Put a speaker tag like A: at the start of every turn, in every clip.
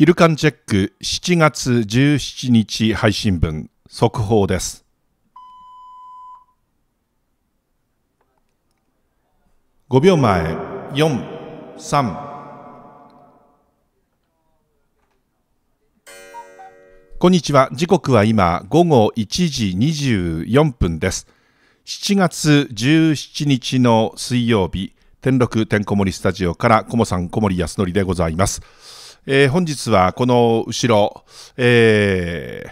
A: 昼間チェック7月17日配信分速報です。5秒前4、3こんにちは。時刻は今午後1時24分です。7月17日の水曜日、天禄天こもりスタジオから、こもさん、こもりやすのりでございます。えー、本日はこの後ろ、えー、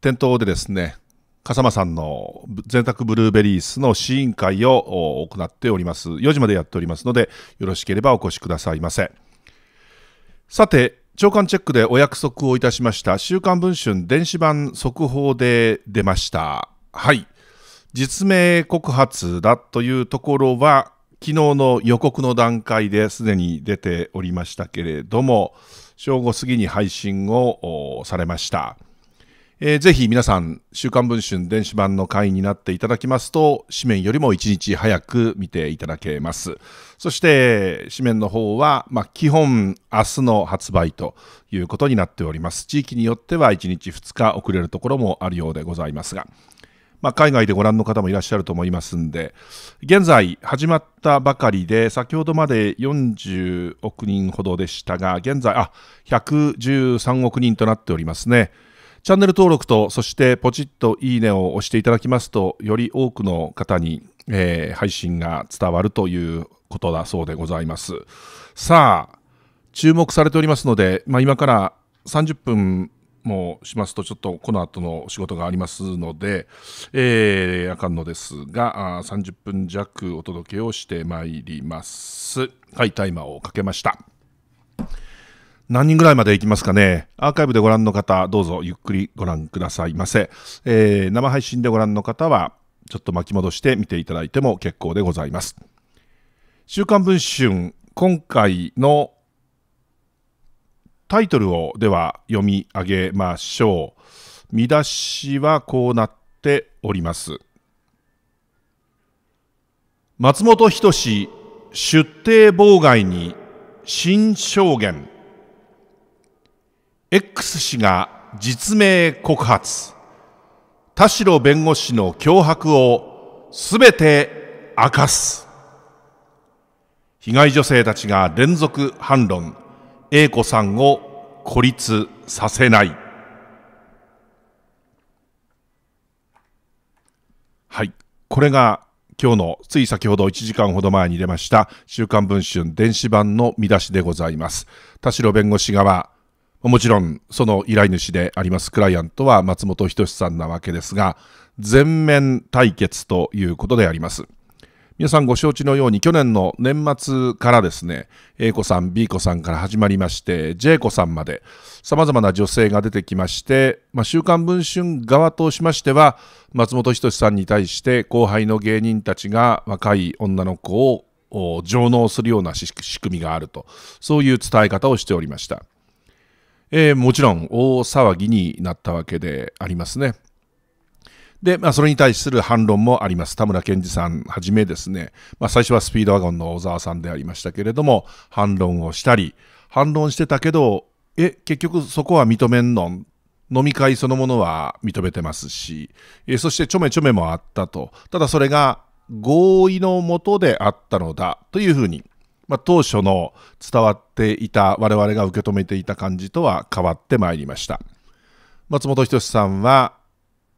A: 店頭でですね、笠間さんの全卓ブルーベリースの試飲会を行っております。4時までやっておりますので、よろしければお越しくださいませ。さて、長官チェックでお約束をいたしました週刊文春電子版速報で出ました。はい。実名告発だというところは、昨日の予告の段階ですでに出ておりましたけれども、正午過ぎに配信をされました。えー、ぜひ皆さん、週刊文春電子版の会員になっていただきますと、紙面よりも1日早く見ていただけます。そして、紙面の方は、まあ、基本、明日の発売ということになっております。地域によっては1日2日遅れるところもあるようでございますが、まあ、海外でご覧の方もいらっしゃると思いますんで、現在始まったばかりで、先ほどまで40億人ほどでしたが、現在、あ、113億人となっておりますね。チャンネル登録と、そしてポチッといいねを押していただきますと、より多くの方に、えー、配信が伝わるということだそうでございます。さあ、注目されておりますので、まあ、今から30分もしますと、ちょっとこの後の仕事がありますので、えー、あかんのですがあ、30分弱お届けをしてまいります。はい、タイマーをかけました。何人ぐらいまでいきますかね。アーカイブでご覧の方、どうぞゆっくりご覧くださいませ。えー、生配信でご覧の方は、ちょっと巻き戻して見ていただいても結構でございます。週刊文春、今回のタイトルをでは読み上げましょう。見出しはこうなっております。松本人志出廷妨害に新証言 X 氏が実名告発田代弁護士の脅迫をすべて明かす被害女性たちが連続反論 A 子さんを孤立させない。はい。これが今日のつい先ほど1時間ほど前に出ました週刊文春電子版の見出しでございます。田代弁護士側、もちろんその依頼主でありますクライアントは松本人志さんなわけですが、全面対決ということであります。皆さんご承知のように去年の年末からですね A 子さん B 子さんから始まりまして J 子さんまでさまざまな女性が出てきまして、まあ、週刊文春側としましては松本人志さんに対して後輩の芸人たちが若い女の子を上納するような仕組みがあるとそういう伝え方をしておりました、えー、もちろん大騒ぎになったわけでありますねで、まあ、それに対する反論もあります。田村健二さんはじめですね、まあ、最初はスピードワゴンの小沢さんでありましたけれども、反論をしたり、反論してたけど、え、結局そこは認めんのん飲み会そのものは認めてますし、えそしてちょめちょめもあったと。ただそれが合意のもとであったのだというふうに、まあ、当初の伝わっていた我々が受け止めていた感じとは変わってまいりました。松本人志さんは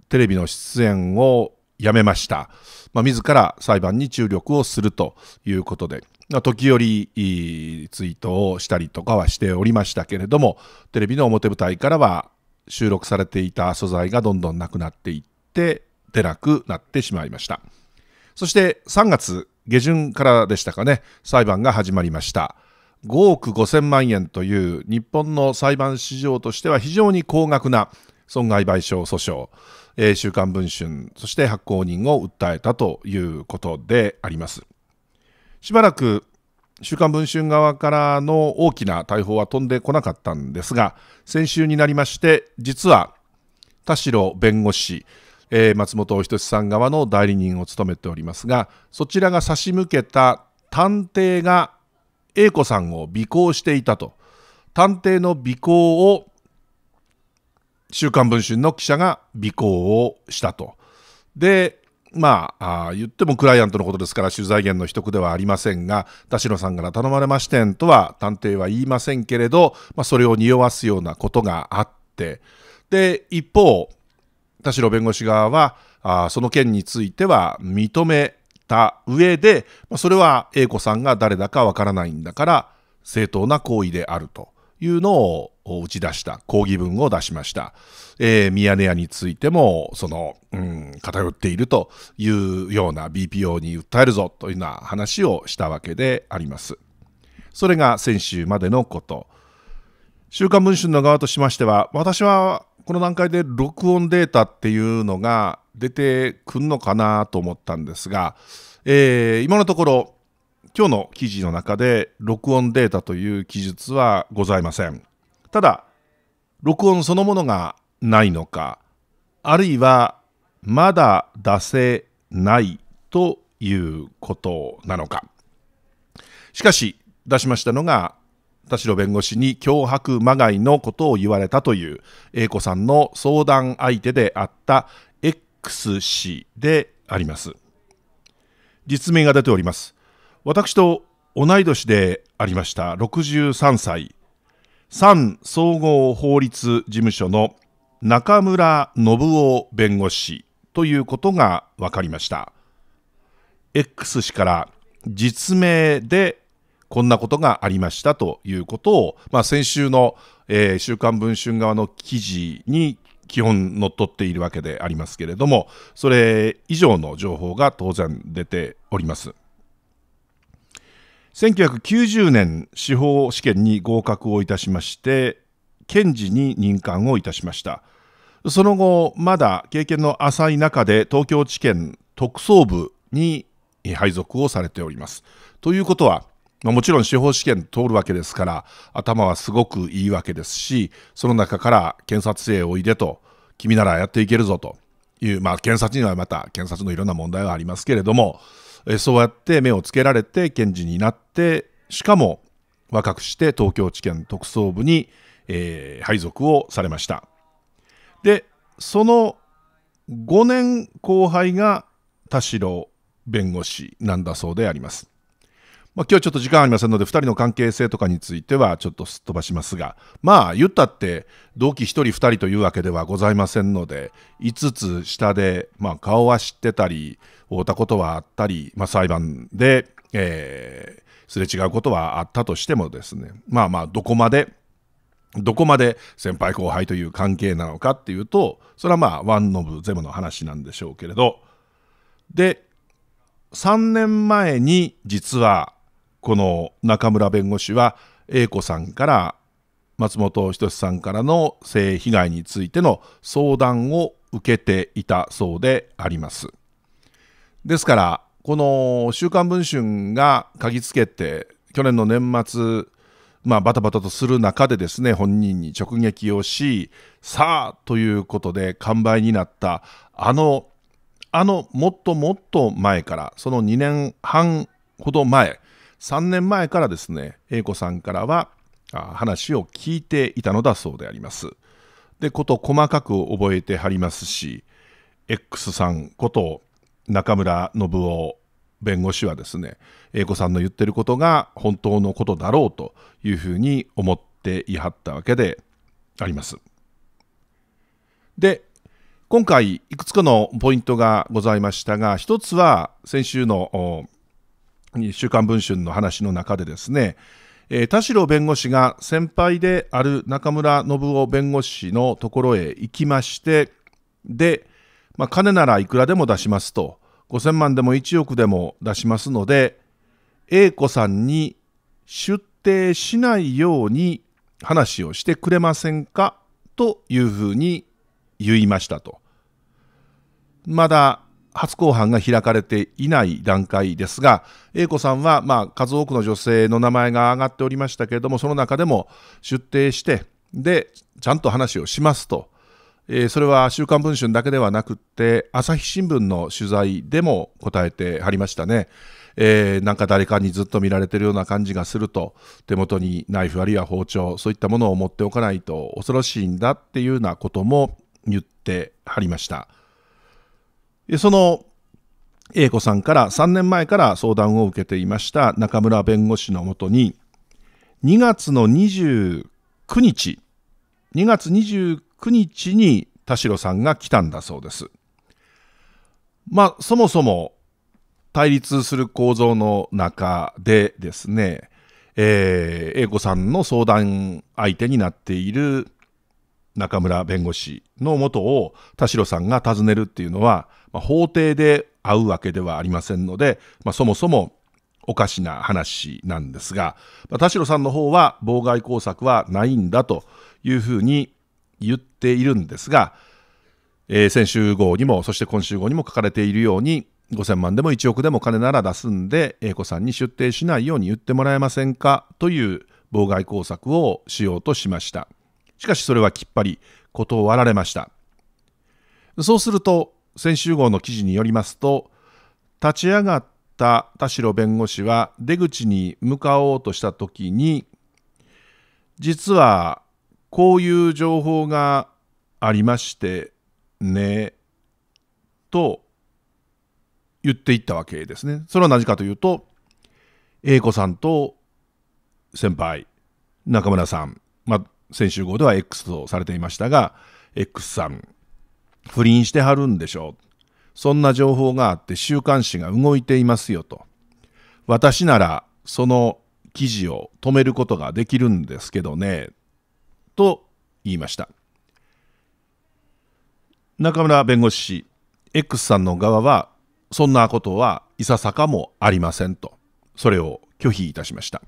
A: テレビの出演をやめました。まあ、自ら裁判に注力をするということで、まあ、時折ツイートをしたりとかはしておりましたけれども、テレビの表舞台からは収録されていた素材がどんどんなくなっていって出なくなってしまいました。そして3月下旬からでしたかね、裁判が始まりました。5億5000万円という日本の裁判市場としては非常に高額な損害賠償訴訟。えー、週刊文春、そして発行人を訴えたということであります。しばらく週刊文春側からの大きな大砲は飛んでこなかったんですが、先週になりまして、実は田代弁護士、えー、松本人志さん側の代理人を務めておりますが、そちらが差し向けた探偵が A 子さんを尾行していたと。探偵の尾行を週刊文春の記者が尾行をしたと。で、まあ、あ言ってもクライアントのことですから取材源の秘匿ではありませんが田代さんから頼まれましてんとは探偵は言いませんけれど、まあ、それを匂わすようなことがあってで一方田代弁護士側はあその件については認めた上で、まあ、それは A 子さんが誰だかわからないんだから正当な行為であると。いうのを打ち出した抗議文を出しました、えー、ミヤネ屋についてもその、うん、偏っているというような BPO に訴えるぞというような話をしたわけでありますそれが先週までのこと週刊文春の側としましては私はこの段階で録音データっていうのが出てくんのかなと思ったんですが、えー、今のところ今日の記事の中で録音データという記述はございません。ただ、録音そのものがないのか、あるいはまだ出せないということなのか。しかし、出しましたのが、田代弁護士に脅迫まがいのことを言われたという A 子さんの相談相手であった X 氏であります。実名が出ております。私と同い年でありました63歳産総合法律事務所の中村信夫弁護士ということが分かりました X 氏から実名でこんなことがありましたということを、まあ、先週の、えー、週刊文春側の記事に基本乗っ取っているわけでありますけれどもそれ以上の情報が当然出ております。1990年司法試験に合格をいたしまして検事に任官をいたしましたその後まだ経験の浅い中で東京地検特捜部に配属をされておりますということはもちろん司法試験通るわけですから頭はすごくいいわけですしその中から検察へおいでと君ならやっていけるぞという、まあ、検察にはまた検察のいろんな問題はありますけれどもえそうやって目をつけられて検事になってしかも若くして東京地検特捜部に、えー、配属をされましたでその5年後輩が田代弁護士なんだそうでありますまあ、今日ちょっと時間ありませんので、2人の関係性とかについてはちょっとすっ飛ばしますが、まあ、言ったって、同期1人、2人というわけではございませんので、5つ下で、まあ、顔は知ってたり、会うたことはあったり、まあ、裁判で、えー、すれ違うことはあったとしてもですね、まあまあ、どこまで、どこまで先輩後輩という関係なのかっていうと、それはまあ、ワンノブゼムの話なんでしょうけれど、で、3年前に実はこの中村弁護士は A 子さんから松本人志さんからの性被害についての相談を受けていたそうであります。ですからこの「週刊文春」が嗅ぎつけて去年の年末まあ、バタバタとする中でですね本人に直撃をしさあということで完売になったあのあのもっともっと前からその2年半ほど前3年前からですね、英子さんからは話を聞いていたのだそうであります。で、こと細かく覚えてはりますし、X さんこと中村信夫弁護士はですね、英子さんの言ってることが本当のことだろうというふうに思っていはったわけであります。で、今回いくつかのポイントがございましたが、一つは先週の週刊文春の話の中でですね、えー、田代弁護士が先輩である中村信夫弁護士のところへ行きまして、で、まあ、金ならいくらでも出しますと、5000万でも1億でも出しますので、A 子さんに出廷しないように話をしてくれませんかというふうに言いましたと。まだ初公判が開かれていない段階ですが、英子さんは、まあ、数多くの女性の名前が挙がっておりましたけれども、その中でも出廷して、で、ちゃんと話をしますと。えー、それは週刊文春だけではなくって、朝日新聞の取材でも答えてはりましたね。えー、なんか誰かにずっと見られてるような感じがすると、手元にナイフあるいは包丁、そういったものを持っておかないと恐ろしいんだっていうようなことも言ってはりました。その A 子さんから3年前から相談を受けていました中村弁護士のもとに2月の29日2月29日に田代さんが来たんだそうです。まあそもそも対立する構造の中でですね、えー、A 子さんの相談相手になっている中村弁護士のもとを田代さんが訪ねるっていうのはまあ、法廷で会うわけではありませんので、まあ、そもそもおかしな話なんですが、まあ、田代さんの方は妨害工作はないんだというふうに言っているんですが、えー、先週号にもそして今週号にも書かれているように5000万でも1億でも金なら出すんで A 子さんに出廷しないように言ってもらえませんかという妨害工作をしようとしましたしかしそれはきっぱり断られましたそうすると先週号の記事によりますと立ち上がった田代弁護士は出口に向かおうとした時に実はこういう情報がありましてねと言っていったわけですね。それはなぜかというと A 子さんと先輩中村さん、まあ、先週号では X とされていましたが X さん不倫してはるんでしょう。そんな情報があって週刊誌が動いていますよと。私ならその記事を止めることができるんですけどね。と言いました。中村弁護士 X さんの側はそんなことはいささかもありませんとそれを拒否いたしました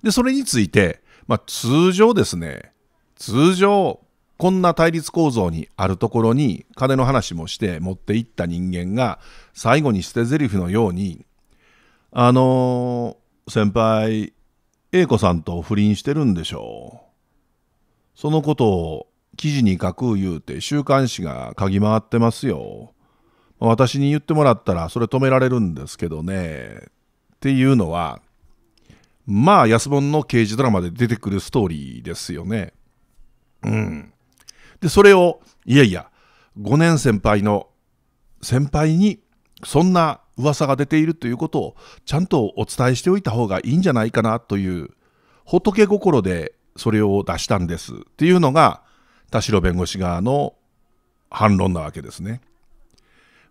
A: でそれについて、まあ、通常ですね通常こんな対立構造にあるところに金の話もして持っていった人間が最後に捨て台詞のように「あのー、先輩 A 子さんと不倫してるんでしょう」そのことを記事に書く言うて週刊誌が嗅ぎ回ってますよ。私に言ってもらったらそれ止められるんですけどね。っていうのはまあ安本の刑事ドラマで出てくるストーリーですよね。うん。で、それを、いやいや、5年先輩の先輩に、そんな噂が出ているということを、ちゃんとお伝えしておいた方がいいんじゃないかなという、仏心でそれを出したんですっていうのが、田代弁護士側の反論なわけですね。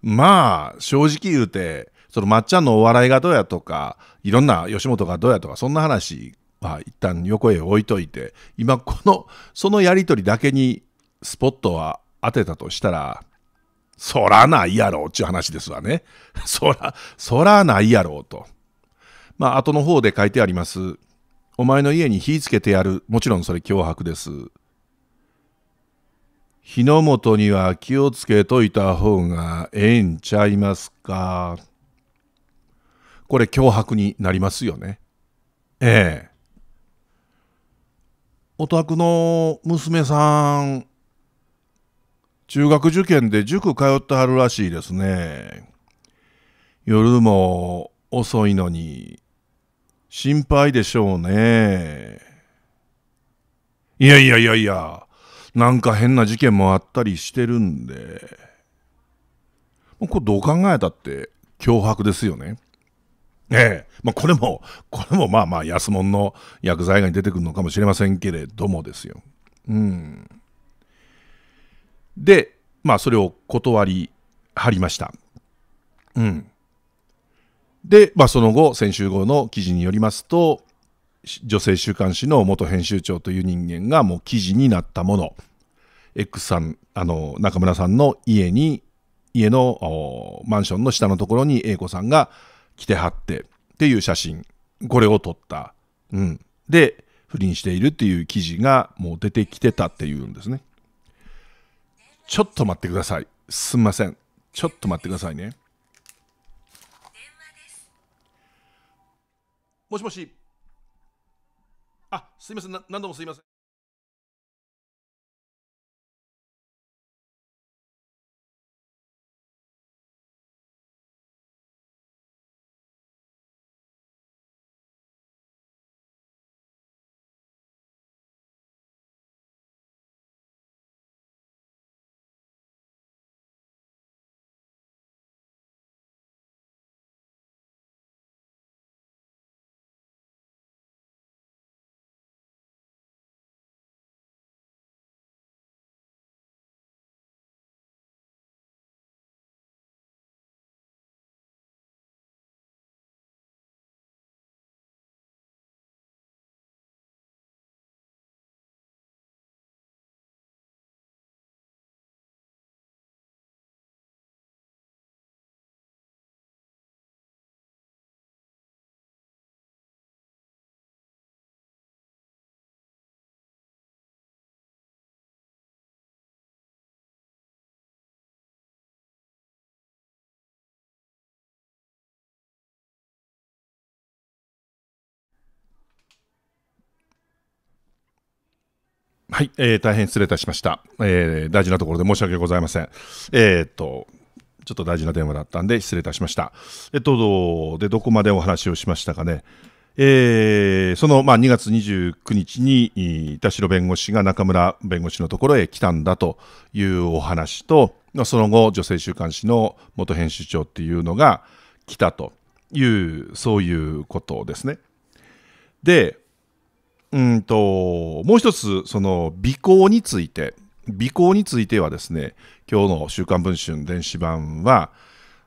A: まあ、正直言うて、そのまっちゃんのお笑いがどうやとか、いろんな吉本がどうやとか、そんな話は一旦横へ置いといて、今この、そのやりとりだけにスポットは当てたとしたら、そらないやろうっていう話ですわね。そら、そらないやろうと。まあ、後の方で書いてあります。お前の家に火つけてやる。もちろんそれ脅迫です。火の元には気をつけといた方がええんちゃいますか。これ脅迫になりますよね。ええ。お宅の娘さん、中学受験で塾通ってはるらしいですね。夜も遅いのに、心配でしょうね。いやいやいやいや、なんか変な事件もあったりしてるんで。これどう考えたって脅迫ですよね。ええ。まあこれも、これもまあまあ安物の薬剤が出てくるのかもしれませんけれどもですよ。うん。で、まあ、それを断りはりました。うん。で、まあ、その後、先週号の記事によりますと、女性週刊誌の元編集長という人間がもう記事になったもの、X さん、あの、中村さんの家に、家のマンションの下のところに A 子さんが来てはってっていう写真、これを撮った。うん。で、不倫しているっていう記事がもう出てきてたっていうんですね。ちょっと待ってください。すみません。ちょっと待ってくださいね。もしもし。あ、すみません。何度もすみません。はい、えー、大変失礼いたしました、えー、大事なところで申し訳ございません。えー、っとちょっと大事な電話だったんで失礼いたしました。えっと、で、どこまでお話をしましたかね。えー、その、まあ、2月29日に、田代弁護士が中村弁護士のところへ来たんだというお話と、その後、女性週刊誌の元編集長っていうのが来たという、そういうことですね。で、うんと、もう一つ、その、尾行について、尾行についてはですね、今日の週刊文春電子版は、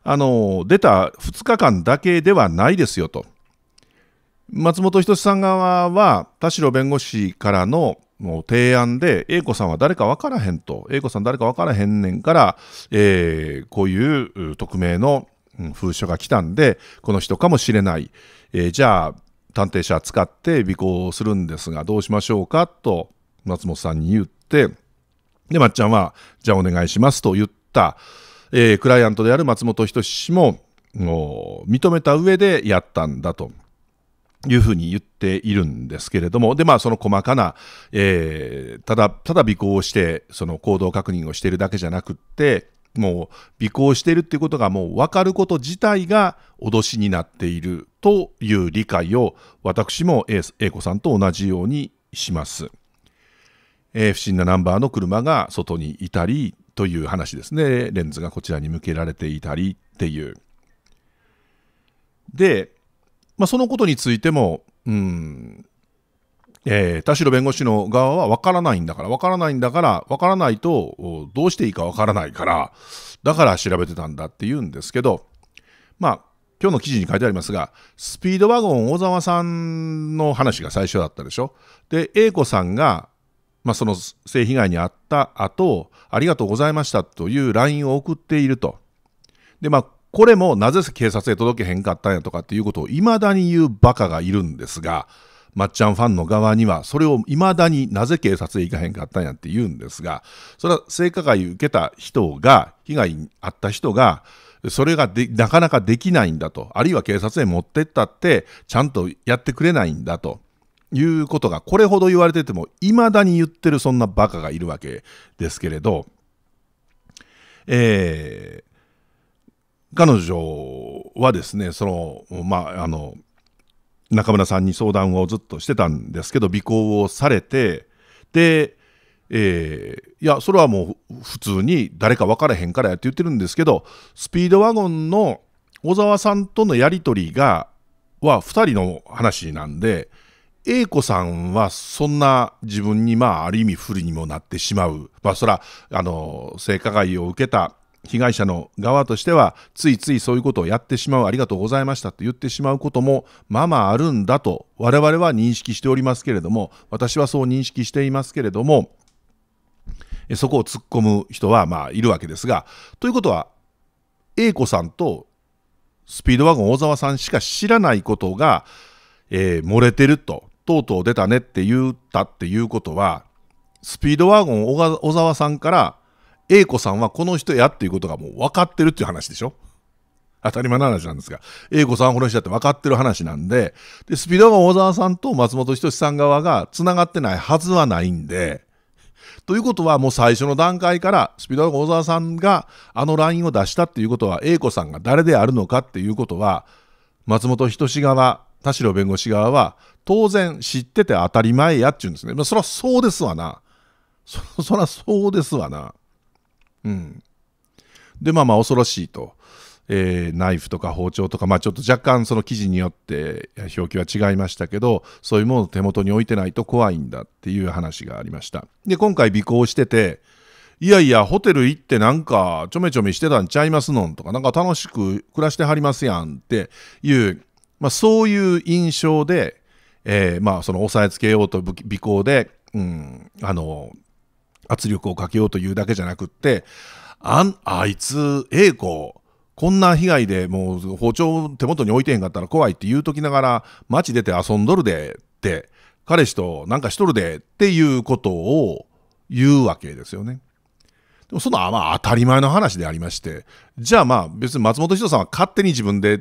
A: あの、出た2日間だけではないですよと。松本人志さん側は、田代弁護士からの提案で、A 子さんは誰か分からへんと、A 子さん誰か分からへんねんから、えー、こういう匿名の封書が来たんで、この人かもしれない。えー、じゃあ、探偵社使って尾行するんですが、どうしましょうかと松本さんに言って、で、まっちゃんは、じゃあお願いしますと言った、えー、クライアントである松本人志も認めた上でやったんだと。いうふうに言っているんですけれども、で、まあ、その細かな、えー、ただ、ただ尾行をして、その行動確認をしているだけじゃなくって、もう尾行しているっていうことがもう分かること自体が脅しになっているという理解を私も A 子さんと同じようにします。えー、不審なナンバーの車が外にいたりという話ですね。レンズがこちらに向けられていたりっていう。で、まあ、そのことについても、うん、えー、田代弁護士の側は分からないんだから、分からないんだから、分からないとどうしていいか分からないから、だから調べてたんだって言うんですけど、まあ、今日の記事に書いてありますが、スピードワゴン小沢さんの話が最初だったでしょ。で、A 子さんが、まあ、その性被害に遭った後、ありがとうございましたという LINE を送っていると。で、まあ、これもなぜ警察へ届けへんかったんやとかっていうことをいまだに言うバカがいるんですが、まっちゃんファンの側には、それを未だになぜ警察へ行かへんかったんやって言うんですが、それは性加害受けた人が、被害に遭った人が、それがなかなかできないんだと、あるいは警察へ持ってったって、ちゃんとやってくれないんだと。いうことがこれほど言われてても未だに言ってるそんなバカがいるわけですけれど、えー、彼女はですねそのまああの中村さんに相談をずっとしてたんですけど尾行をされてで、えー、いやそれはもう普通に誰か分からへんからやって言ってるんですけどスピードワゴンの小沢さんとのやり取りがは2人の話なんで A 子さんはそんな自分にまあある意味不利にもなってしまうまあそらあの性加害を受けた被害者の側としては、ついついそういうことをやってしまう、ありがとうございましたと言ってしまうことも、まあまああるんだと、我々は認識しておりますけれども、私はそう認識していますけれども、そこを突っ込む人は、まあ、いるわけですが、ということは、A 子さんとスピードワゴン大沢さんしか知らないことが、えー、漏れてると、とうとう出たねって言ったっていうことは、スピードワゴン小沢さんから A 子さんはこの人やっていうことがもう分かってるっていう話でしょ当たり前の話なんですが、A 子さんはこの人だって分かってる話なんで、でスピードが大沢さんと松本人志さん側が繋がってないはずはないんで、ということはもう最初の段階からスピードが大沢さんがあの LINE を出したっていうことは A 子さんが誰であるのかっていうことは、松本人志側、田代弁護士側は当然知ってて当たり前やっていうんですね。まあ、そらそうですわな。そそらそうですわな。うん、でまあまあ恐ろしいと、えー、ナイフとか包丁とか、まあ、ちょっと若干その記事によって表記は違いましたけどそういうものを手元に置いてないと怖いんだっていう話がありましたで今回尾行してていやいやホテル行ってなんかちょめちょめしてたんちゃいますのんとかなんか楽しく暮らしてはりますやんっていう、まあ、そういう印象で、えー、まあその押さえつけようと尾行で、うん、あの圧力をかけようというだけじゃなくってああいつ A 子こんな被害でもう包丁手元に置いてへんかったら怖いって言うときながら街出て遊んどるでって彼氏となんかしとるでっていうことを言うわけですよね。でもそのまあ当たり前の話でありましてじゃあまあ別に松本人志さんは勝手に自分で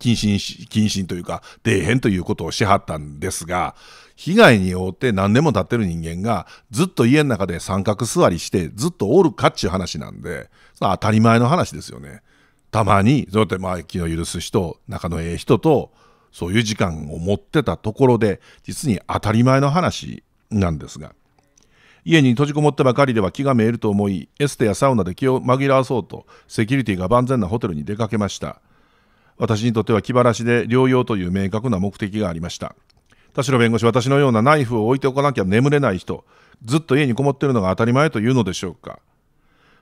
A: 謹慎し、謹慎というか、底辺ということをしはったんですが、被害に遭って何年も経ってる人間が、ずっと家の中で三角座りして、ずっとおるかっちゅう話なんで、当たり前の話ですよね。たまに、そうやってまあ気の許す人、仲のええ人と、そういう時間を持ってたところで、実に当たり前の話なんですが、家に閉じこもってばかりでは気が滅えると思い、エステやサウナで気を紛らわそうと、セキュリティが万全なホテルに出かけました。私にとっては気晴らしで療養という明確な目的がありました。田代弁護士、私のようなナイフを置いておかなきゃ眠れない人、ずっと家にこもっているのが当たり前というのでしょうか。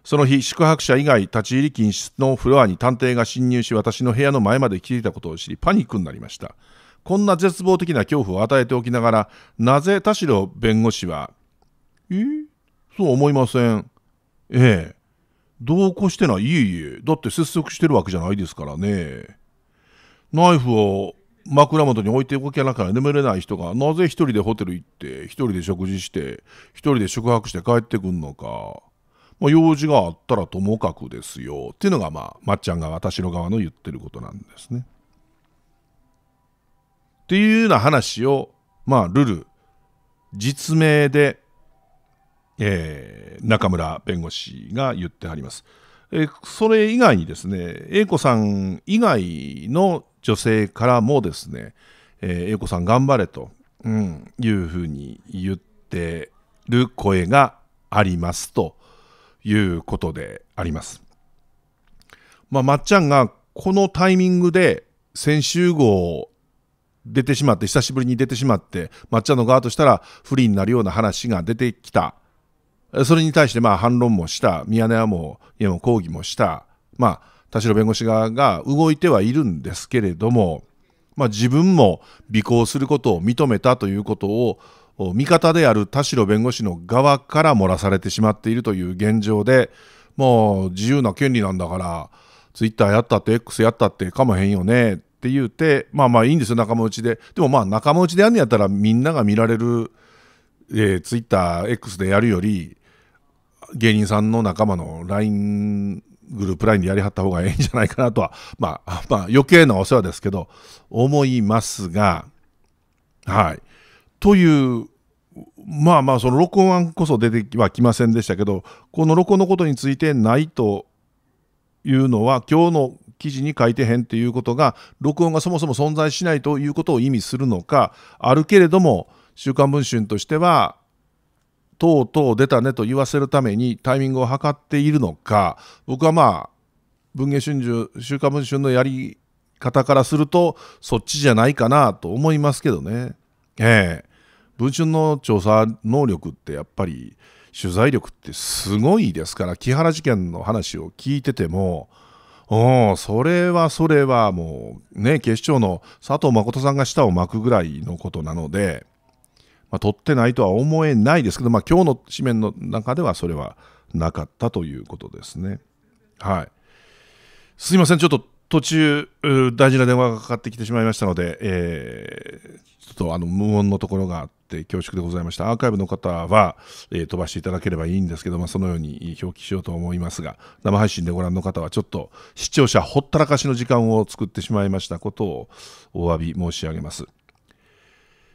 A: その日、宿泊者以外立ち入り禁止のフロアに探偵が侵入し、私の部屋の前まで来ていたことを知り、パニックになりました。こんな絶望的な恐怖を与えておきながら、なぜ田代弁護士は、えー、そう思いません。ええ。同行してない。いえいえ。だって接続してるわけじゃないですからね。ナイフを枕元に置いておけなきゃ眠れない人がなぜ一人でホテル行って一人で食事して一人で宿泊して帰ってくんのか、まあ、用事があったらともかくですよっていうのがまあまっちゃんが私の側の言ってることなんですね。っていうような話をまあルル実名で、えー、中村弁護士が言ってはります。えそれ以外にですね、A 子さん以外の女性からもですね、えー、英子さん頑張れと、うん、いうふうに言ってる声がありますということであります。まあ、まっちゃんがこのタイミングで先週号出てしまって久しぶりに出てしまってまっちゃんの側としたら不利になるような話が出てきたそれに対してまあ反論もしたミヤネ屋もいやも抗議もしたまあ田代弁護士側が動いてはいるんですけれども、まあ、自分も尾行することを認めたということを味方である田代弁護士の側から漏らされてしまっているという現状でもう自由な権利なんだからツイッターやったって X やったってかまへんよねって言うてまあまあいいんですよ仲間内ででもまあ仲間内でやんねやったらみんなが見られる、えー、ツイッター X でやるより芸人さんの仲間の LINE グループラインでやりはった方がええんじゃないかなとは、まあ、まあ、余計なお世話ですけど、思いますが、はい。という、まあまあ、その録音案こそ出てはきませんでしたけど、この録音のことについてないというのは、今日の記事に書いてへんっていうことが、録音がそもそも存在しないということを意味するのか、あるけれども、週刊文春としては、とうとう出たねと言わせるためにタイミングを図っているのか僕はまあ文藝春秋「週刊文春」のやり方からするとそっちじゃないかなと思いますけどね。ええ文春の調査能力ってやっぱり取材力ってすごいですから木原事件の話を聞いててもおそれはそれはもうね警視庁の佐藤誠さんが舌を巻くぐらいのことなのでまあ、取ってないとは思えないですけど、まあ、今日の紙面の中ではそれはなかったということですね。はい、すいません、ちょっと途中、大事な電話がかかってきてしまいましたので、えー、ちょっとあの無音のところがあって恐縮でございました。アーカイブの方は、えー、飛ばしていただければいいんですけど、まあ、そのように表記しようと思いますが、生配信でご覧の方は、ちょっと視聴者ほったらかしの時間を作ってしまいましたことをお詫び申し上げます。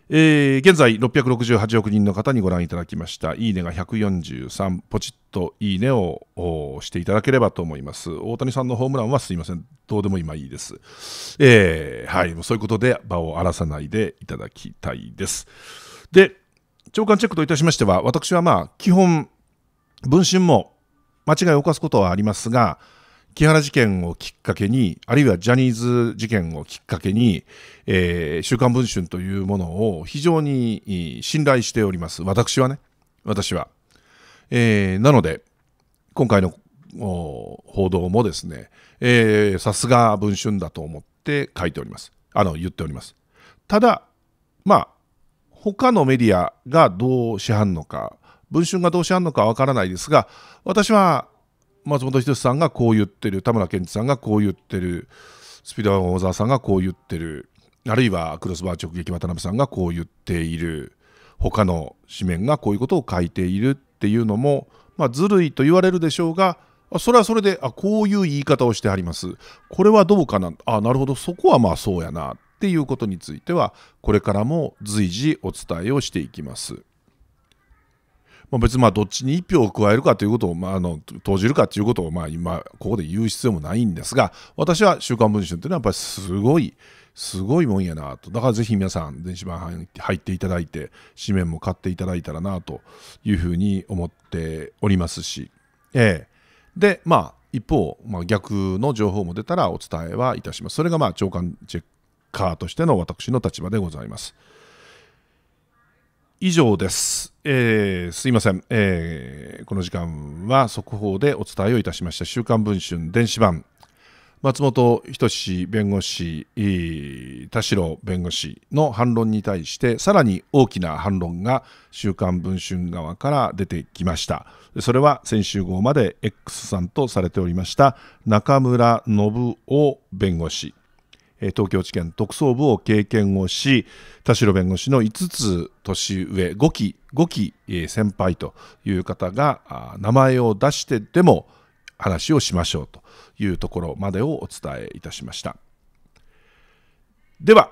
A: えー、現在668億人の方にご覧いただきました。いいねが143、ポチッといいねをしていただければと思います。大谷さんのホームランはすいません。どうでも今いいです。えー、はい。そういうことで場を荒らさないでいただきたいです。で、長官チェックといたしましては、私はまあ、基本、文春も間違いを犯すことはありますが、木原事件をきっかけに、あるいはジャニーズ事件をきっかけに、えー、週刊文春というものを非常に信頼しております。私はね、私は。えー、なので、今回の報道もですね、えさすが文春だと思って書いております。あの、言っております。ただ、まあ、他のメディアがどうしはんのか、文春がどうしはんのかわからないですが、私は松本人志さんがこう言ってる田村健一さんがこう言ってるスピードワゴン小沢さんがこう言ってるあるいはクロスバー直撃渡辺さんがこう言っている他の紙面がこういうことを書いているっていうのも、まあ、ずるいと言われるでしょうがそれはそれであこういう言い方をしてありますこれはどうかなあなるほどそこはまあそうやなっていうことについてはこれからも随時お伝えをしていきます。まあ、別にまあどっちに1票を加えるかということを、まあ、あの投じるかということをまあ今ここで言う必要もないんですが私は「週刊文春」というのはやっぱりすごいすごいもんやなとだからぜひ皆さん電子版入っていただいて紙面も買っていただいたらなというふうに思っておりますし、ええ、でまあ一方、まあ、逆の情報も出たらお伝えはいたしますそれがまあ長官チェッカーとしての私の立場でございます。以上です。えー、すいません、えー、この時間は速報でお伝えをいたしました「週刊文春」電子版松本人志弁護士田代弁護士の反論に対してさらに大きな反論が「週刊文春」側から出てきましたそれは先週号まで X さんとされておりました中村信夫弁護士東京地検特捜部を経験をし田代弁護士の5つ年上5期5期先輩という方が名前を出してでも話をしましょうというところまでをお伝えいたしましたでは、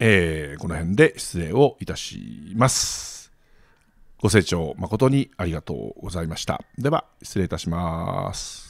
A: えー、この辺で失礼をいたしますご清聴誠にありがとうございましたでは失礼いたします